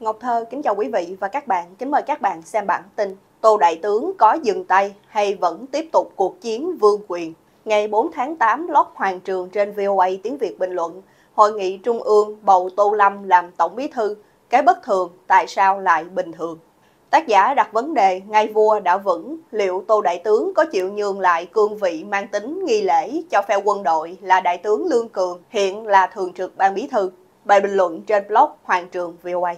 Ngọc Thơ kính chào quý vị và các bạn. Kính mời các bạn xem bản tin Tô Đại Tướng có dừng tay hay vẫn tiếp tục cuộc chiến vương quyền. Ngày 4 tháng 8, lót Hoàng Trường trên VOA Tiếng Việt bình luận, Hội nghị Trung ương bầu Tô Lâm làm Tổng Bí Thư, cái bất thường tại sao lại bình thường? Tác giả đặt vấn đề ngay vua đã vững, liệu Tô Đại Tướng có chịu nhường lại cương vị mang tính nghi lễ cho phe quân đội là Đại tướng Lương Cường, hiện là Thường trực Ban Bí Thư? Bài bình luận trên blog Hoàng Trường VOA.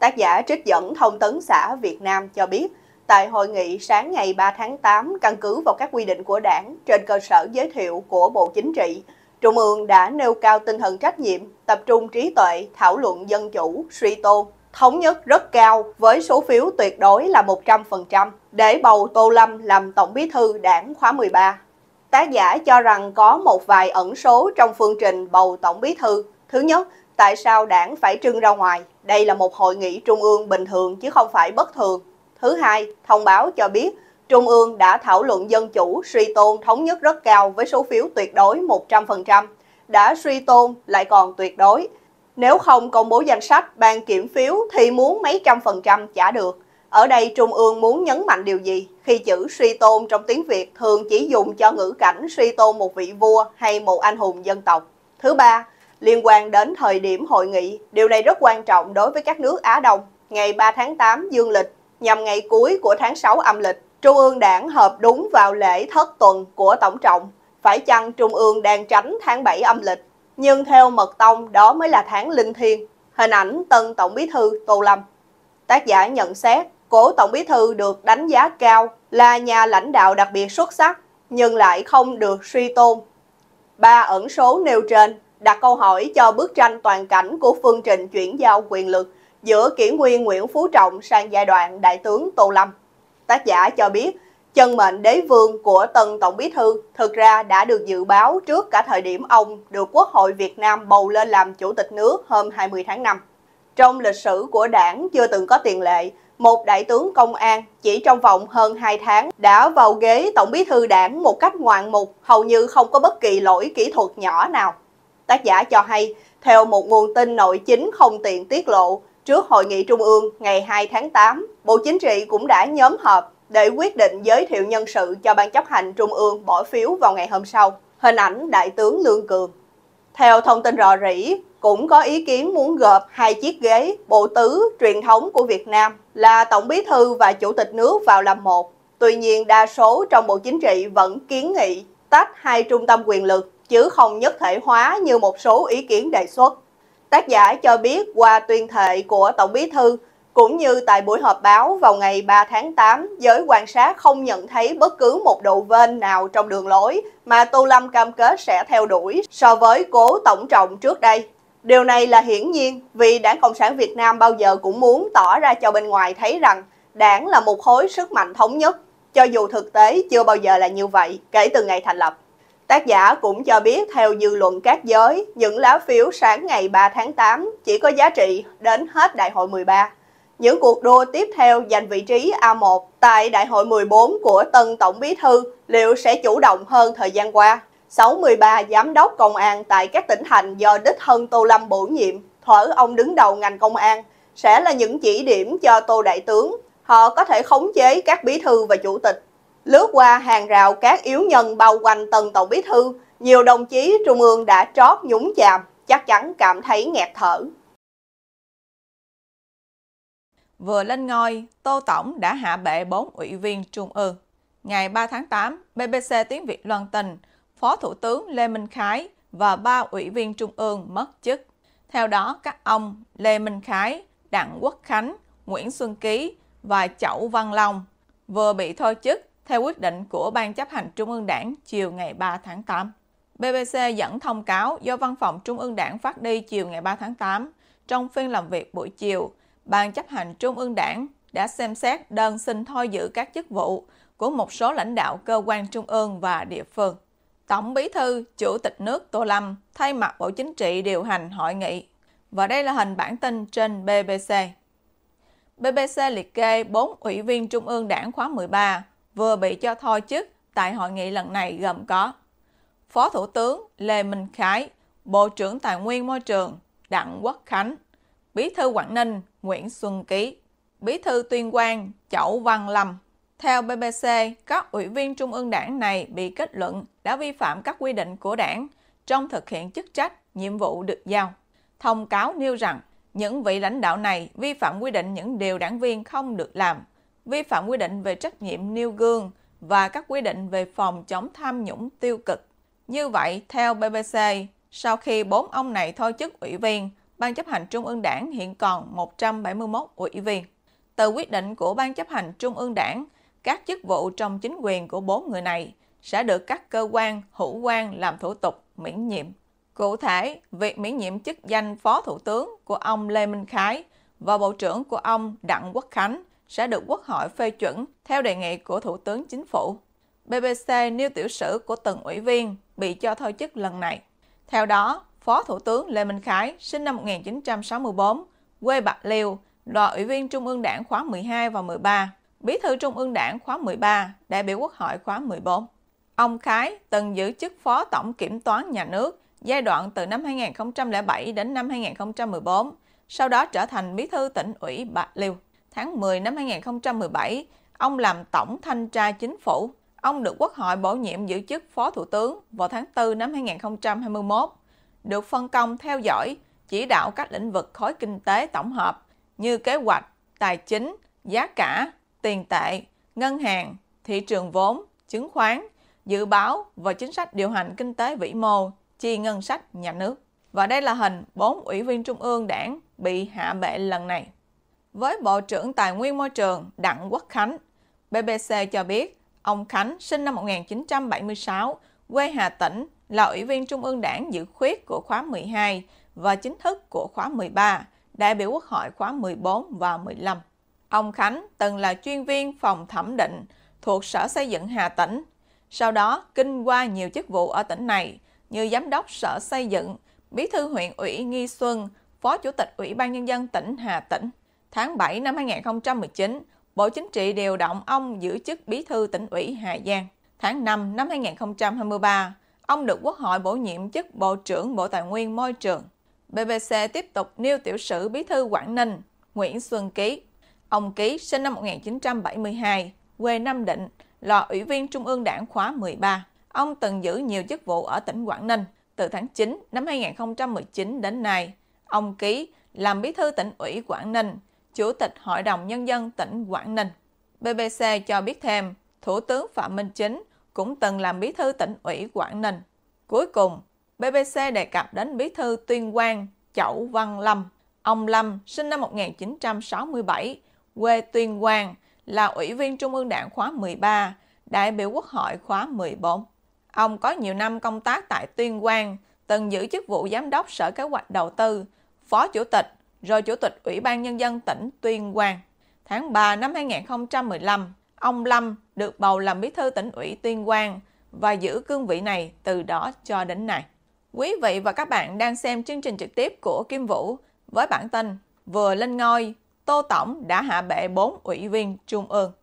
Tác giả trích dẫn thông tấn xã Việt Nam cho biết, tại hội nghị sáng ngày 3 tháng 8, căn cứ vào các quy định của đảng trên cơ sở giới thiệu của Bộ Chính trị, Trung ương đã nêu cao tinh thần trách nhiệm, tập trung trí tuệ, thảo luận dân chủ, suy tôn, thống nhất rất cao với số phiếu tuyệt đối là 100% để bầu Tô Lâm làm Tổng bí thư đảng khóa 13. Tác giả cho rằng có một vài ẩn số trong phương trình bầu Tổng bí thư. Thứ nhất, tại sao đảng phải trưng ra ngoài. Đây là một hội nghị trung ương bình thường chứ không phải bất thường. Thứ hai, thông báo cho biết Trung ương đã thảo luận dân chủ suy tôn thống nhất rất cao với số phiếu tuyệt đối 100%, đã suy tôn lại còn tuyệt đối. Nếu không công bố danh sách ban kiểm phiếu thì muốn mấy trăm phần trăm chả được. Ở đây Trung ương muốn nhấn mạnh điều gì? Khi chữ suy tôn trong tiếng Việt thường chỉ dùng cho ngữ cảnh suy tôn một vị vua hay một anh hùng dân tộc. Thứ ba, liên quan đến thời điểm hội nghị. Điều này rất quan trọng đối với các nước Á Đông. Ngày 3 tháng 8 dương lịch nhằm ngày cuối của tháng 6 âm lịch, Trung ương đảng hợp đúng vào lễ thất tuần của Tổng trọng. Phải chăng Trung ương đang tránh tháng 7 âm lịch? Nhưng theo Mật Tông đó mới là tháng linh thiêng. Hình ảnh tân Tổng bí thư Tô Lâm. Tác giả nhận xét, cố Tổng bí thư được đánh giá cao là nhà lãnh đạo đặc biệt xuất sắc, nhưng lại không được suy tôn. Ba ẩn số nêu trên đặt câu hỏi cho bức tranh toàn cảnh của phương trình chuyển giao quyền lực giữa kỷ nguyên Nguyễn Phú Trọng sang giai đoạn Đại tướng Tô Lâm. Tác giả cho biết, chân mệnh đế vương của tân Tổng Bí Thư thực ra đã được dự báo trước cả thời điểm ông được Quốc hội Việt Nam bầu lên làm Chủ tịch nước hôm 20 tháng 5. Trong lịch sử của đảng chưa từng có tiền lệ, một đại tướng công an chỉ trong vòng hơn 2 tháng đã vào ghế Tổng Bí Thư đảng một cách ngoạn mục, hầu như không có bất kỳ lỗi kỹ thuật nhỏ nào. Tác giả cho hay, theo một nguồn tin nội chính không tiện tiết lộ, trước Hội nghị Trung ương ngày 2 tháng 8, Bộ Chính trị cũng đã nhóm họp để quyết định giới thiệu nhân sự cho Ban chấp hành Trung ương bỏ phiếu vào ngày hôm sau. Hình ảnh Đại tướng Lương Cường. Theo thông tin rò rỉ, cũng có ý kiến muốn gộp hai chiếc ghế bộ tứ truyền thống của Việt Nam là Tổng bí thư và Chủ tịch nước vào làm một. Tuy nhiên, đa số trong Bộ Chính trị vẫn kiến nghị tách hai trung tâm quyền lực chứ không nhất thể hóa như một số ý kiến đề xuất. Tác giả cho biết qua tuyên thệ của Tổng bí thư, cũng như tại buổi họp báo vào ngày 3 tháng 8, giới quan sát không nhận thấy bất cứ một độ vên nào trong đường lối mà Tô Lâm cam kết sẽ theo đuổi so với cố tổng trọng trước đây. Điều này là hiển nhiên vì Đảng Cộng sản Việt Nam bao giờ cũng muốn tỏ ra cho bên ngoài thấy rằng đảng là một khối sức mạnh thống nhất, cho dù thực tế chưa bao giờ là như vậy kể từ ngày thành lập. Tác giả cũng cho biết theo dư luận các giới, những lá phiếu sáng ngày 3 tháng 8 chỉ có giá trị đến hết đại hội 13. Những cuộc đua tiếp theo giành vị trí A1 tại đại hội 14 của tân tổng bí thư liệu sẽ chủ động hơn thời gian qua? 63 giám đốc công an tại các tỉnh thành do đích thân Tô Lâm bổ nhiệm, thở ông đứng đầu ngành công an, sẽ là những chỉ điểm cho Tô Đại tướng. Họ có thể khống chế các bí thư và chủ tịch Lướt qua hàng rào các yếu nhân bao quanh tân Tổng Bí Thư, nhiều đồng chí Trung ương đã trót nhúng chàm, chắc chắn cảm thấy nghẹt thở. Vừa lên ngôi, Tô Tổng đã hạ bệ 4 ủy viên Trung ương. Ngày 3 tháng 8, BBC Tiếng Việt loan tin, Phó Thủ tướng Lê Minh Khái và ba ủy viên Trung ương mất chức. Theo đó, các ông Lê Minh Khái, Đặng Quốc Khánh, Nguyễn Xuân Ký và Chậu Văn Long vừa bị thôi chức theo quyết định của Ban chấp hành Trung ương Đảng chiều ngày 3 tháng 8. BBC dẫn thông cáo do Văn phòng Trung ương Đảng phát đi chiều ngày 3 tháng 8. Trong phiên làm việc buổi chiều, Ban chấp hành Trung ương Đảng đã xem xét đơn xin thôi giữ các chức vụ của một số lãnh đạo cơ quan trung ương và địa phương. Tổng Bí thư, Chủ tịch nước Tô Lâm thay mặt Bộ Chính trị điều hành hội nghị. Và đây là hình bản tin trên BBC. BBC liệt kê 4 ủy viên Trung ương Đảng khóa 13 vừa bị cho thôi chức tại hội nghị lần này gồm có Phó Thủ tướng Lê Minh Khái, Bộ trưởng Tài nguyên Môi trường Đặng Quốc Khánh, Bí thư Quảng Ninh Nguyễn Xuân Ký, Bí thư Tuyên Quang Chẩu Văn Lâm. Theo BBC, các ủy viên Trung ương đảng này bị kết luận đã vi phạm các quy định của đảng trong thực hiện chức trách, nhiệm vụ được giao. Thông cáo nêu rằng, những vị lãnh đạo này vi phạm quy định những điều đảng viên không được làm – vi phạm quy định về trách nhiệm nêu gương và các quy định về phòng chống tham nhũng tiêu cực. Như vậy, theo BBC, sau khi bốn ông này thôi chức ủy viên, Ban chấp hành Trung ương Đảng hiện còn 171 ủy viên. Từ quyết định của Ban chấp hành Trung ương Đảng, các chức vụ trong chính quyền của bốn người này sẽ được các cơ quan hữu quan làm thủ tục miễn nhiệm. Cụ thể, việc miễn nhiệm chức danh Phó Thủ tướng của ông Lê Minh Khái và Bộ trưởng của ông Đặng Quốc Khánh sẽ được Quốc hội phê chuẩn theo đề nghị của Thủ tướng Chính phủ. BBC nêu tiểu sử của từng ủy viên bị cho thôi chức lần này. Theo đó, Phó Thủ tướng Lê Minh Khái, sinh năm 1964, quê Bạc Liêu, là ủy viên Trung ương Đảng khóa 12 và 13, Bí thư Trung ương Đảng khóa 13, đại biểu Quốc hội khóa 14. Ông Khái từng giữ chức Phó Tổng Kiểm toán Nhà nước giai đoạn từ năm 2007 đến năm 2014, sau đó trở thành bí thư tỉnh ủy Bạc Liêu tháng 10 năm 2017, ông làm tổng thanh tra chính phủ. Ông được Quốc hội bổ nhiệm giữ chức Phó Thủ tướng vào tháng 4 năm 2021, được phân công theo dõi, chỉ đạo các lĩnh vực khối kinh tế tổng hợp như kế hoạch, tài chính, giá cả, tiền tệ, ngân hàng, thị trường vốn, chứng khoán, dự báo và chính sách điều hành kinh tế vĩ mô, chi ngân sách nhà nước. Và đây là hình 4 ủy viên Trung ương đảng bị hạ bệ lần này. Với Bộ trưởng Tài nguyên Môi trường Đặng Quốc Khánh, BBC cho biết ông Khánh sinh năm 1976, quê Hà Tĩnh, là Ủy viên Trung ương Đảng dự khuyết của khóa 12 và chính thức của khóa 13, đại biểu Quốc hội khóa 14 và 15. Ông Khánh từng là chuyên viên phòng thẩm định thuộc Sở Xây dựng Hà Tĩnh, sau đó kinh qua nhiều chức vụ ở tỉnh này như Giám đốc Sở Xây dựng, Bí thư huyện ủy Nghi Xuân, Phó Chủ tịch Ủy ban Nhân dân tỉnh Hà Tĩnh tháng 7 năm 2019, Bộ Chính trị điều động ông giữ chức Bí thư tỉnh ủy Hà Giang. Tháng 5 năm 2023, ông được Quốc hội bổ nhiệm chức Bộ trưởng Bộ Tài nguyên Môi trường. BBC tiếp tục nêu tiểu sử Bí thư Quảng Ninh, Nguyễn Xuân Ký. Ông Ký sinh năm 1972, quê Nam Định, là Ủy viên Trung ương Đảng khóa 13. Ông từng giữ nhiều chức vụ ở tỉnh Quảng Ninh. Từ tháng 9 năm 2019 đến nay, ông Ký làm bí thư tỉnh ủy Quảng Ninh, Chủ tịch Hội đồng Nhân dân tỉnh Quảng Ninh. BBC cho biết thêm, Thủ tướng Phạm Minh Chính cũng từng làm bí thư tỉnh ủy Quảng Ninh. Cuối cùng, BBC đề cập đến bí thư tuyên quang Chẩu Văn Lâm. Ông Lâm sinh năm 1967, quê tuyên quang, là ủy viên Trung ương Đảng khóa 13, đại biểu Quốc hội khóa 14. Ông có nhiều năm công tác tại Tuyên Quang, từng giữ chức vụ giám đốc Sở Kế hoạch Đầu tư, phó chủ tịch rồi Chủ tịch Ủy ban Nhân dân tỉnh Tuyên Quang. Tháng 3 năm 2015, ông Lâm được bầu làm bí thư tỉnh ủy Tuyên Quang và giữ cương vị này từ đó cho đến nay. Quý vị và các bạn đang xem chương trình trực tiếp của Kim Vũ với bản tin Vừa lên ngôi, Tô Tổng đã hạ bệ 4 ủy viên Trung ương.